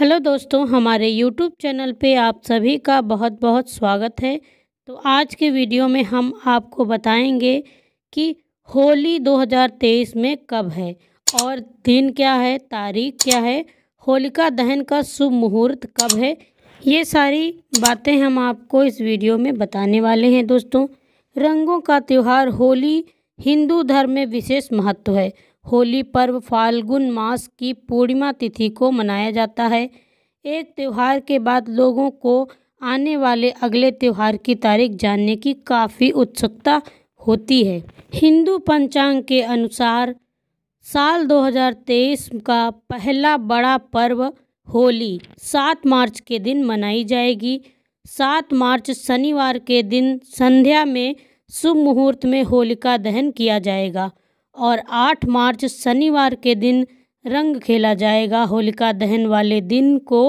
hello दोस्तों हमारे YouTube channel पे आप सभी का बहुत बहुत स्वागत है तो आज के वीडियो में हम आपको बताएंगे कि होली 2023 में कब है और दिन क्या है तारीख क्या है होलिका दहन का शुभ मुहूर्त कब है ये सारी बातें हम आपको इस वीडियो में बताने वाले हैं दोस्तों रंगों का त्यौहार होली हिंदू धर्म में विशेष महत्व है होली पर्व फाल्गुन मास की पूर्णिमा तिथि को मनाया जाता है एक त्यौहार के बाद लोगों को आने वाले अगले त्यौहार की तारीख जानने की काफ़ी उत्सुकता होती है हिंदू पंचांग के अनुसार साल 2023 का पहला बड़ा पर्व होली 7 मार्च के दिन मनाई जाएगी 7 मार्च शनिवार के दिन संध्या में शुभ मुहूर्त में होलिका दहन किया जाएगा और 8 मार्च शनिवार के दिन रंग खेला जाएगा होलिका दहन वाले दिन को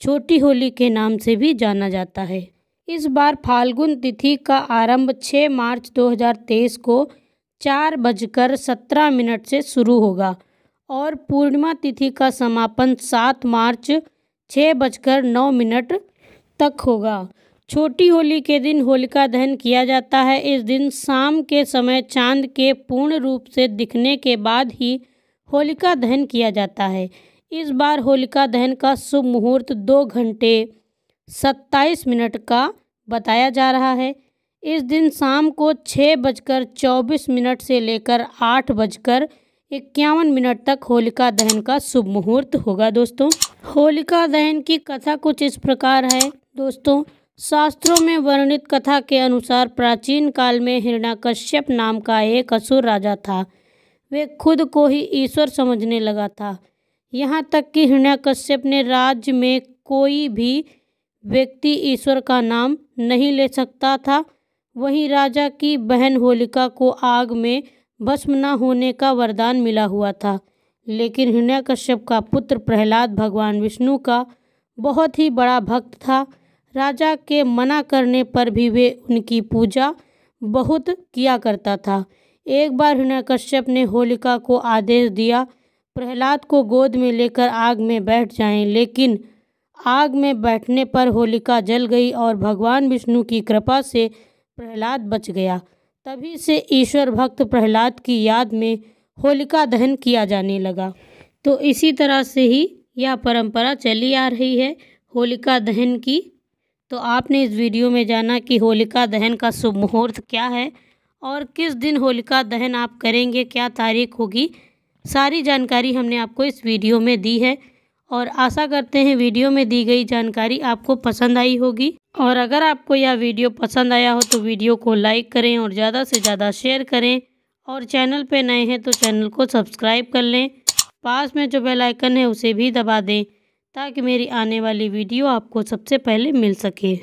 छोटी होली के नाम से भी जाना जाता है इस बार फाल्गुन तिथि का आरंभ 6 मार्च 2023 को चार बजकर सत्रह मिनट से शुरू होगा और पूर्णिमा तिथि का समापन सात मार्च छः बजकर नौ मिनट तक होगा छोटी होली के दिन होलिका दहन किया जाता है इस दिन शाम के समय चांद के पूर्ण रूप से दिखने के बाद ही होलिका दहन किया जाता है इस बार होलिका दहन का शुभ मुहूर्त दो घंटे सत्ताईस मिनट का बताया जा रहा है इस दिन शाम को छः बजकर चौबीस मिनट से लेकर आठ बजकर इक्यावन मिनट तक होलिका दहन का शुभ मुहूर्त होगा दोस्तों होलिका दहन की कथा कुछ इस प्रकार है दोस्तों शास्त्रों में वर्णित कथा के अनुसार प्राचीन काल में हिरणाकश्यप नाम का एक असुर राजा था वे खुद को ही ईश्वर समझने लगा था यहाँ तक कि हिरणाकश्यप ने राज्य में कोई भी व्यक्ति ईश्वर का नाम नहीं ले सकता था वहीं राजा की बहन होलिका को आग में भस्म न होने का वरदान मिला हुआ था लेकिन हिरण्याकश्यप का पुत्र प्रहलाद भगवान विष्णु का बहुत ही बड़ा भक्त था राजा के मना करने पर भी वे उनकी पूजा बहुत किया करता था एक बार हिरण्यकश्यप ने होलिका को आदेश दिया प्रहलाद को गोद में लेकर आग में बैठ जाएं लेकिन आग में बैठने पर होलिका जल गई और भगवान विष्णु की कृपा से प्रहलाद बच गया तभी से ईश्वर भक्त प्रहलाद की याद में होलिका दहन किया जाने लगा तो इसी तरह से ही यह परंपरा चली आ रही है होलिका दहन की तो आपने इस वीडियो में जाना कि होलिका दहन का शुभ मुहूर्त क्या है और किस दिन होलिका दहन आप करेंगे क्या तारीख होगी सारी जानकारी हमने आपको इस वीडियो में दी है और आशा करते हैं वीडियो में दी गई जानकारी आपको पसंद आई होगी और अगर आपको यह वीडियो पसंद आया हो तो वीडियो को लाइक करें और ज़्यादा से ज़्यादा शेयर करें और चैनल पर नए हैं तो चैनल को सब्सक्राइब कर लें पास में जो बेल आइकन है उसे भी दबा दें ताकि मेरी आने वाली वीडियो आपको सबसे पहले मिल सके